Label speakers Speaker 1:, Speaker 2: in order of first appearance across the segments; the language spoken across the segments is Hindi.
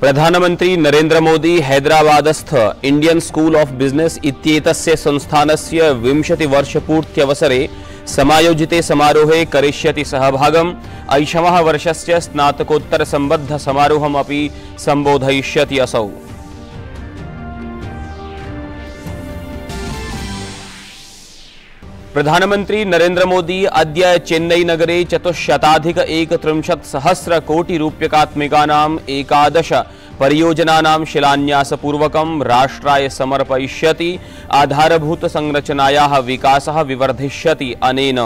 Speaker 1: प्रधानमंत्री नरेंद्र मोदी हैदराबादस्थ इंडियन स्कूल ऑफ बिजनेस इत्येतस्य संस्थानस्य विंशति विंशतिवर्षपूर्त्यवसरे समायोजिते समारोहे करिष्यति सहभागम् ऐषमः वर्षस्य स्नातकोत्तर समारोहम् अपि संबोधयिष्यति असौ प्रधानमंत्री प्रधानमन्त्री नरेन्द्रमोदी अद्य चेन्नैनगरे चतुश्शताधिक एकत्रिंशत्सहस्रकोटिरूप्यकात्मिकानाम् एकादश शिलान्यास पूर्वक राष्ट्राय समर्पयिष्यति संरचनाया विकास विवर्धिष्यति अनेन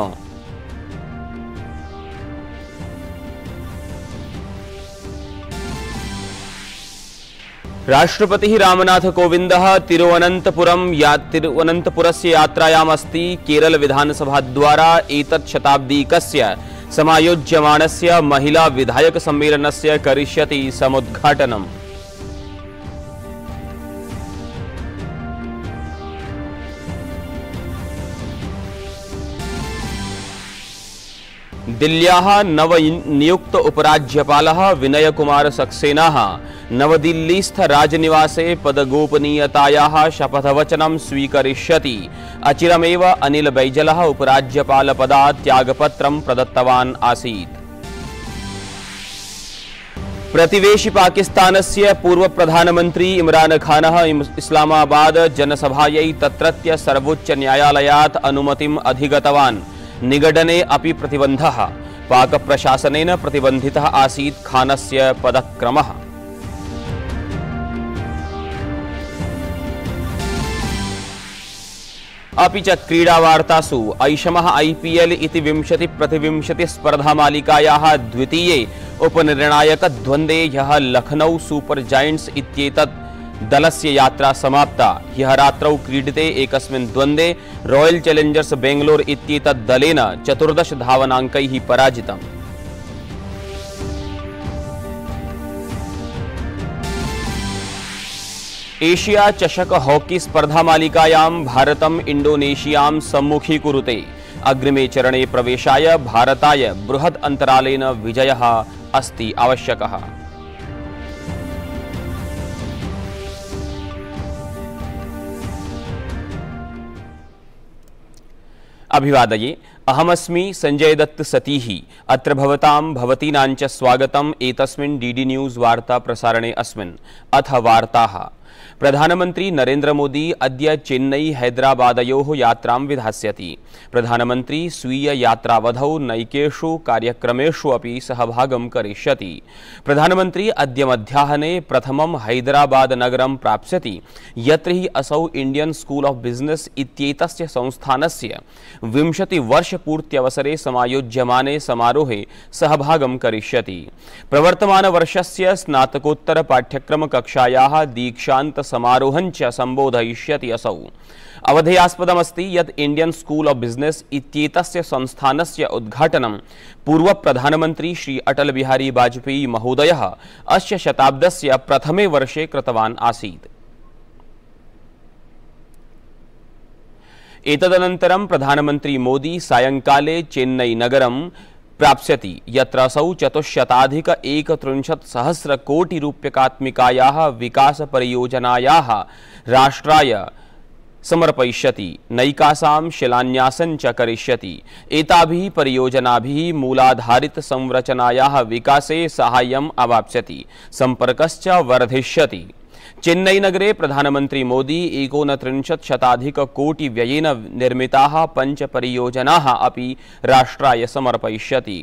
Speaker 1: राष्ट्रपतिः रामनाथकोविन्दः तिरुवनन्तपुरं या तिरुवनन्तपुरस्य यात्रायाम् अस्ति केरलविधानसभाद्वारा एतत् शताब्दीकस्य समायोज्यमाणस्य महिलाविधायकसम्मेलनस्य करिष्यति समुद्घाटनम् दिल्ल्याः नवनियुक्त उपराज्यपालः सक्सेना नवदिल्लीस्थ राजनिवासे पदगोपनीयतायाः शपथवचन स्वीकरिष्यति अचिरमेव अनिल बैजलः उपराज्यपालपदात् त्यागपत्रं प्रदत्तवान् आसीत् प्रतिवेशि पाकिस्तानस्य प्रधानमंत्री इमरान खान इस्लामाबाद जनसभाय तत्रत्य सर्वोच्चन्यायालयात् अनुमतिम् अधिगतवान् निगडने अपि प्रतिबन्धः पाकप्रशासनेन प्रतिबन्धितः आसीत् खानस्य पदक्रमः अभी च क्रीडावार्तासु ऐषम ऐ पी एल् इति विंशति प्रतिविंशतिस्पर्धामालिकायाः द्वितीये उपनिर्णायकद्वन्द्वे द्वंदे लखनौ सूपर् जायण्ट्स् इत्येतत् दलस्य यात्रा समाप्ता ह्यः रात्रौ क्रीडिते एकस्मिन् द्वंदे रॉयल चैलेंजर्स बेंगलोर इत्येतद्दलेन चतुर्दश धावनाङ्कैः पराजितम् एशिया चषक हॉकी स्पर्धामालिकायां भारतम् इण्डोनेशियां सम्मुखीकुरुते अग्रिमे चरणे प्रवेशाय भारताय बृहद अंतराल विजय अस्ति आवश्यक अभिवादये अहमस्मि संजय दत्त सती अत्र एक एतस्मिन् डी डी न्यूज़ वार्ता प्रसारणे अस्मिन् अथ प्रधानमंत्री प्रधानमन्त्री मोदी अद्य चेन्नै हैदराबादयोः यात्रां विधास्यति प्रधानमन्त्री स्वीययात्रावधौ नैकेषु कार्यक्रमेषु अपि सहभागं करिष्यति प्रधानमन्त्री अद्य मध्याहने प्रथमं हैदराबादनगरं प्राप्स्यति यत्र हि असौ इण्डियन् स्कूल् आफ् बिजनेस् सरोह सहभाग क्य प्रवर्तमान वर्ष से स्नातकोत्तर पाठ्यक्रम कक्षाया दीक्षा समारोहं च असौ अवधेयास्पदमस्ति यत् इंडियन स्कूल ऑफ बिजनेस इत्येतस्य संस्थानस्य उद्घाटनं प्रधानमंत्री श्री अटल बिहारी वाजपेयी महोदय अस्य शताब्दस्य प्रथमे वर्षे कृतवान् आसीत् एतदनन्तरं प्रधानमंत्री मोदी चेन्नई नगरं प्राप्स्यति यत्रसौ चतुश्शताधिक एकत्रिंशत्सहस्रकोटिरूप्यकात्मिकायाः विकासपरियोजनायाः राष्ट्राय समर्पयिष्यति नैकासां शिलान्यासं च करिष्यति एताभिः परियोजनाभिः मूलाधारितसंरचनायाः विकासे साहाय्यम् अवाप्स्यति सम्पर्कश्च वर्धिष्यति चेन्नई नगरे प्रधानमंत्री मोदी एकोनत्रिंशत्शताधिककोटिव्ययेन पंच परियोजना अपि राष्ट्राय समर्पयिष्यति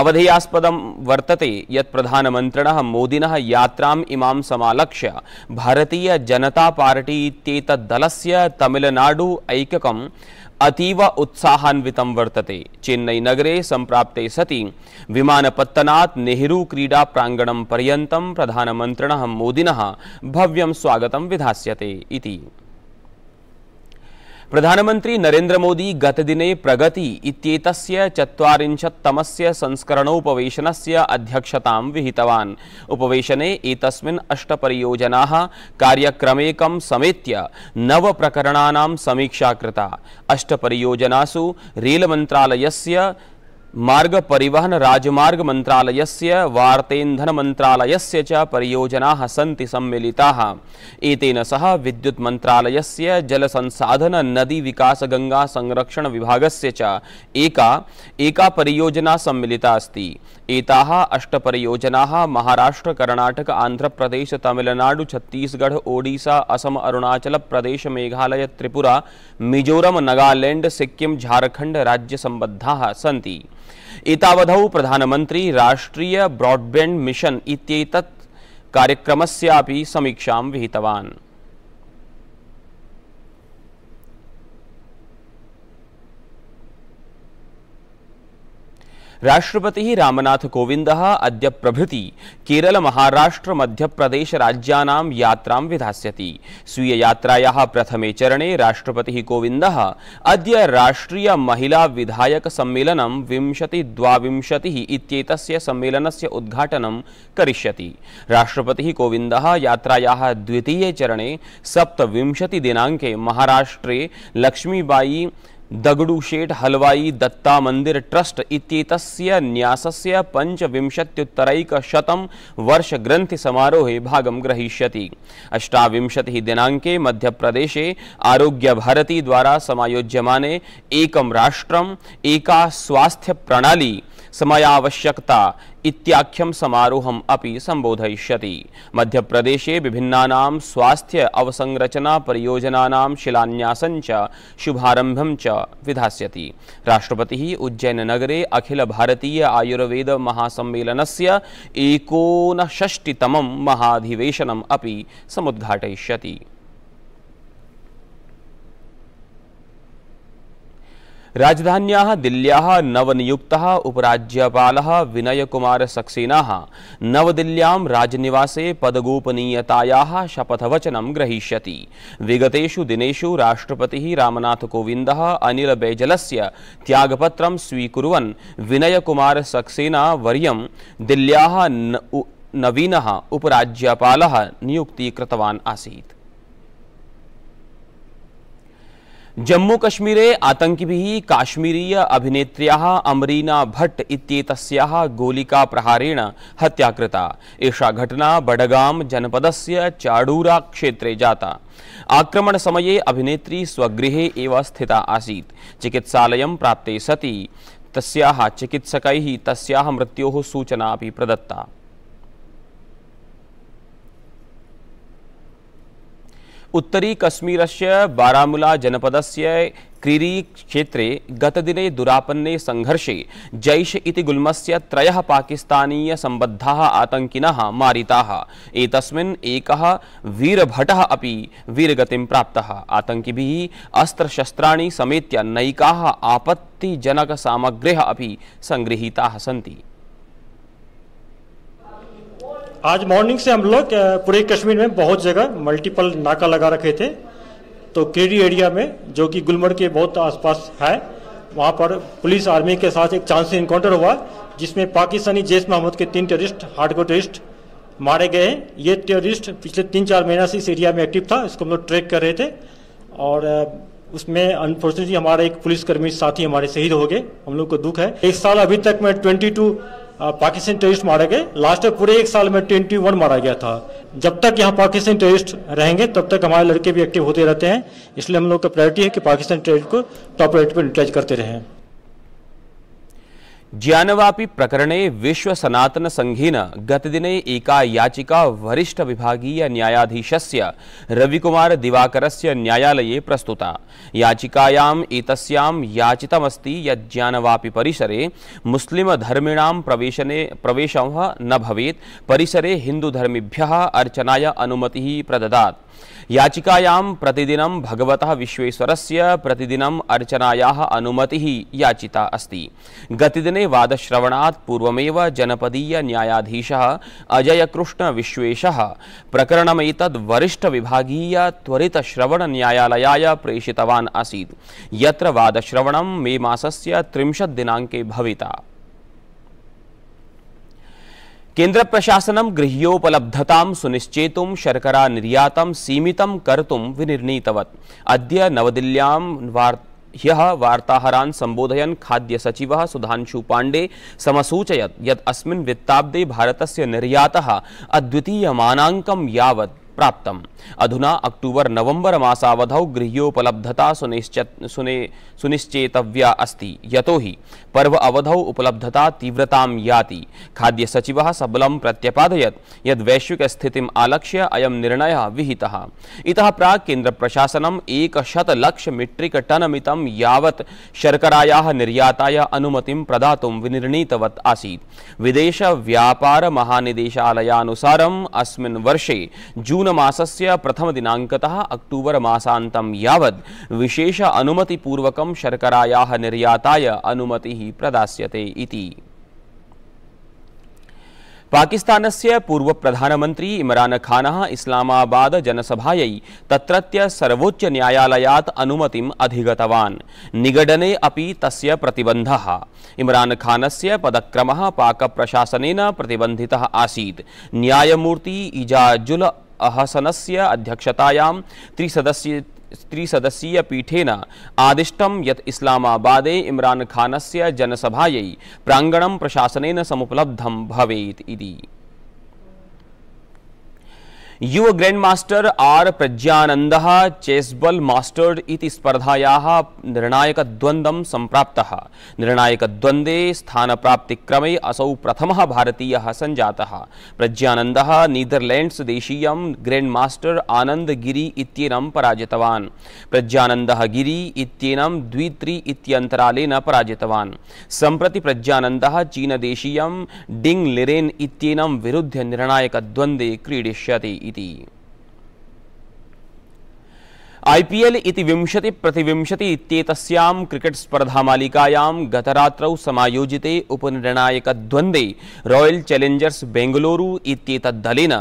Speaker 1: अवधेयास्पद वर्तते यत् प्रधानमन्त्रिणः सलक्ष्य भारतीय इमां समालक्ष्य दल से तमिलनाडु ऐककं अतीव उत्साहान्वितं वर्तते नगरे संप्राप्ते सति विमानपत्तनात् क्रीडा प्रांगण प्रधानमन्त्रिणः प्रधानमंत्रि भव्यं भव्यम स्वागत विधाते प्रधानमंत्री प्रधानमन्त्री नरेन्द्रमोदी गतदिने प्रगति इत्येतस्य चत्वारिंशत्तमस्य से अध्यक्षतां विहितवान् उपवेशने एतस्मिन् कार्यक्रमेक समेत नव प्रकरण समीक्षा कृता अष्ट परियोजनासु अष्टपरियोजनासु रेलमन्त्रालयस्य मार्ग परिवहन राजमार्ग मंत्रालयस्य वार्तेन्धन मंत्रालयस्य च परियोजना सन्ति सम्मिलिताः एतेन सह विद्युत मंत्रालयस्य जल संसाधन नदी विकास गंगा संरक्षण विभागस्य च एका एका परियोजना सम्मिलिता अस्ति एताः अष्ट परियोजनाः महाराष्ट्र कर्णाटक आंध्र प्रदेश तमिलनाडु छत्तीसगढ़ ओडिशा असम अरुणाचल प्रदेश मेघालय त्रिपुरा मिजोरम नागालैंड सिक्किम झारखंड राज्य संबद्धाः सन्ति एतावधौ प्रधानमन्त्री राष्ट्रीय ब्रॉडबैंड मिशन इत्येतत् कार्यक्रमस्यापि समीक्षां विहितवान् रामनाथ कोविंद अद्य प्रभृति केरलमहाराष्ट्रमध्यप्रदेशराज्यानां यात्रां विधास्यति स्वीययात्रायाः प्रथमे चरणे राष्ट्रपतिः कोविन्दः अद्य राष्ट्रियमहिलाविधायकसम्मेलनं विंशतिद्वाविंशतिः इत्येतस्य सम्मेलनस्य उद्घाटनं करिष्यति राष्ट्रपतिः यात्राया यात्रायाः चरण चरणे दिनाक महाराष्ट्रे लक्ष्मीबाई दगडू शेठ हलवाई दत्ता मंदिर ट्रस्ट इत्येतस्य न्यासस्य पञ्चविंशत्युत्तरैकशतं वर्षग्रन्थिसमारोहे भागं ग्रहीष्यति अष्टाविंशतिः आरोग्य भारती द्वारा समायोज्यमाने एकं राष्ट्रम एका स्वास्थ्य प्रणाली समयावश्यकता इत्याख्यं समारोहम् अपि मध्य मध्यप्रदेशे विभिन्नानां स्वास्थ्य अवसंरचनापरियोजनानां शिलान्यासञ्च शुभारम्भं च विधास्यति राष्ट्रपतिः उज्जैननगरे अखिलभारतीय आयुर्वेदमहासम्मेलनस्य एकोनषष्टितमं महाधिवेशनम् अपि समुद्घाटयिष्यति राजधान्या नवनियुक्त उपराज्यपाल विनय कुमार सक्सेना नवदिल्ल्या राजनिवासे पदगोपनीयताया शपथवचन ग्रहीष्य विगतेषु दिनेषु राष्ट्रपतिः रामनाथकोविन्दः अनिलबैजलस्य त्यागपत्रं स्वीकुर्वन् विनयकुमारसक्सेना वर्यं दिल्ल्याः नवीनः उपराज्यपालः नियुक्तीकृतवान् आसी जम्मू कश्मीरे आतंकिभिः काश्मीरीय अभिनेत्र्याः अमरीना भट्ट इत्येतस्याः प्रहारेण हत्या कृता एषा घटना बडगाम जनपदस्य चाडूरा क्षेत्रे जाता आक्रमण समये अभिनेत्री स्वगृहे एव स्थिता आसीत् चिकित्सालयं प्राप्ते सति तस्याः चिकित्सकैः तस्याः मृत्योः सूचना अपि प्रदत्ता उत्तरी कश्मीर से बारामूला जनपद से क्रीरी क्षेत्रे गतदिने दुरापन्ने संघर्षे जैश इति गुल्मस्य त्रयः पाकिस्तानीय पाकिस्तानीयसम्बद्धाः आतंकिनः मारिताः एतस्मिन् एकः वीरभटः अपि वीरगतिं प्राप्तः आतंकिभिः अस्त्रशस्त्राणि समेत्य नैकाः आपत्तिजनकसामग्र्यः अपि सङ्गृहीताः सन्ति आज मॉर्निंग से हम लोग पूरे कश्मीर में बहुत जगह मल्टीपल नाका लगा रखे थे तो केरी एरिया में जो कि गुलमर्ग के बहुत आसपास है वहाँ पर पुलिस आर्मी के साथ एक चांस इनकाउंटर हुआ जिसमें पाकिस्तानी जैश मोहम्मद के तीन हार्ड हार्डकोर टेरिस्ट मारे गए हैं ये टेरिस्ट पिछले तीन चार महीना से इस एरिया में एक्टिव था इसको हम लोग ट्रैक कर रहे थे और उसमें अनफॉर्चुनेटली हमारा एक पुलिसकर्मी साथी हमारे शहीद हो गए हम लोग को दुख है एक साल अभी तक मैं ट्वेंटी टू पाकिस्तान टूरिस्ट मारे गए लास्ट पूरे एक साल में ट्वेंटी वन मारा गया था जब तक यहाँ पाकिस्तान टेररिस्ट रहेंगे तब तक हमारे लड़के भी एक्टिव होते रहते हैं इसलिए हम लोग का प्रायोरिटी है कि पाकिस्तान टेररिस्ट को टॉप रेट पर यूटिलाइज करते रहें ज्ञानवापी प्रकरणे विश्व सनातन संघेन गतदिने एका याचिका वरिष्ठ विभागीय न्यायाधीशस्य रविकुमार दिवाकरस्य न्यायालये प्रस्तुता याचिकायाम् एतस्यां याचितमस्ति यत् ज्ञानवापी परिसरे मुस्लिम धर्मिणां प्रवेशने प्रवेशः न भवेत् परिसरे हिंदू धर्मिभ्यः अर्चनाय अनुमतिः प्रददात् याचिकायां प्रतिदिनं भगवतः विश्वेश्वरस्य प्रतिदिनं अर्चनायाः अनुमतिः याचिता अस्ति गतदिने प्रकरणे वादश्रवणात् पूर्वमेव जनपदीय न्यायाधीशः विश्वेशः प्रकरणमेतद् वरिष्ठ विभागीय त्वरित श्रवण न्यायालयाय प्रेषितवान् आसीत् यत्र वादश्रवणं मे मासस्य त्रिंशत् दिनांके भविता केन्द्र प्रशासनं गृह्योपलब्धतां सुनिश्चेतुं शर्करा निर्यातं सीमितं कर्तुं विनिर्णीतवत् अद्य नवदिल्ल्यां वार्ता ह्यः संबोधयन खाद्य सचिव सुधांशु पाण्डे समसूचयत यद अस्मिन् वित्ताब्दे भारतस्य निर्यातः अद्वितीयमानाङ्कं यावत् प्राप्त अधुना अक्टूबर नवंबर मासावधौ गृह्योपलब्धता सुनिश्चित सुने सुनिश्चेतव्या अस्ति यतो हि पर्व अवधौ उपलब्धता तीव्रतां याति खाद्यसचिवः सबलं प्रत्यपादयत् यद् वैश्विकस्थितिम् आलक्ष्य इत केन्द्र प्रशासन एक प्राक् मीट्रिक टन मित शर्कराया निर्याताय अनुमतिं प्रदातुं विनिर्णीतवत् विदेश व्यापार महानिदेशालयानुसार वर्षे जून जून मसल दिनाक अक्टूबर अक्टूबरमासान्तं यावद् विशेष अमतिपूर्वक शर्कराया निर्याताय अनुमतिः प्रदास्यते पूर्व प्रधानमंत्री इमरान खान इस्लामाबाद जनसभाय तत्रत्य सर्वोच्चन्यायालयात् अनुमतिम् अधिगतवान् निगडने अपि तस्य से पदक्रम पाक प्रशासन प्रतिबन्धितः आसी न्यायमूर्ति इजाजुल अहसन से अध्यक्षतायां त्रिसदस्य त्रिसदस्यीय पीठेन आदिष्टं यत इस्लामाबादे इमरान खानस्य जनसभायै प्रांगणम प्रशासनेन समुपलब्धम भवेत इति युव grand master R Praggnanandhaa Chessable Masters इति स्पर्धाया निर्णायक संप्राप्त निर्णायक द्वंदे स्थान प्राप्ति क्रमे असौ प्रथम भारतीय सञ्जातः प्रज्ञानंद नीदरलैंड्स देशीय ग्रैंड मास्टर आनंद गिरी इत्येनं पराजितवान् प्रज्ञानन्दः गिरी इत्येनं द्वित्रि इत्यन्तरालेन पराजितवान् सम्प्रति प्रज्ञानन्दः चीनदेशीयं डिङ्ग् लिरेन् इत्येनं विरुध्य निर्णायकद्वन्द्वे क्रीडिष्यति deity आईपीएल इति विंशति प्रतिविंशति इत्येतस्यां क्रिकेट स्पर्धा मालिकायां गतरात्रौ समायोजिते उपनिर्णायक द्वन्द्वे रॉयल चैलेंजर्स बेंगलुरु इत्येतत् दलेन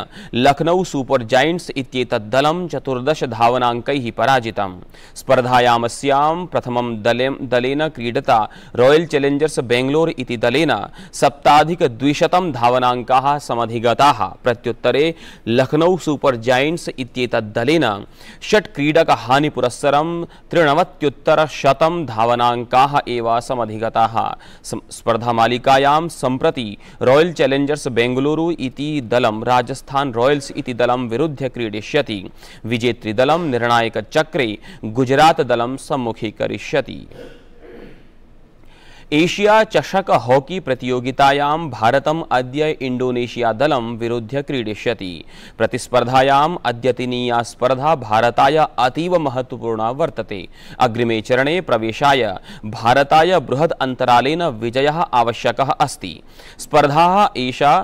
Speaker 1: लखनऊ सुपर जायंट्स इत्येतत् दलं चतुर्दश धावनांकैः पराजितम् स्पर्धायामस्यां प्रथमं दले दलेन क्रीडता रॉयल चैलेंजर्स बेंगलोर इति दलेन सप्ताधिक द्विशतं धावनांकाः समधिगताः प्रत्युत्तरे लखनऊ सुपर जायंट्स इत्येतत् दलेन षट् क्रीडकाः हानिपुरस्सरं त्रिणवत्युत्तरशतं धावनाङ्काः एव समधिगताः स्पर्धामालिकायां संप्रति रॉयल चैलेंजर्स बेंगलुरु इति दलं राजस्थान रॉयल्स इति दलं विरुध्य क्रीडिष्यति गुजरात निर्णायकचक्रे सम्मुखी करिष्यति एशिया चषक हॉकी प्रतियोगितायां भारतम अद्य इंडोनेशिया दलम विरुद्ध क्रीडिष्यति प्रतिस्पर्धायां अद्यतनीया स्पर्धा भारताय अतीव महत्वपूर्णा वर्तते अग्रिमे चरणे प्रवेशाय भारताय बृहद अंतरालेन विजय आवश्यक अस्ति स्पर्धा एषा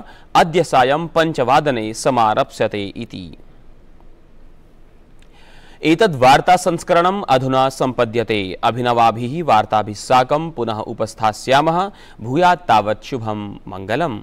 Speaker 1: अद्य सायं पंचवादने समारप्स्यते इति एतद् संस्करणम् अधुना सम्पद्यते अभिनवाभिः वार्ताभिः साकं पुनः उपस्थास्यामः भूयात् तावत् शुभं मङ्गलम्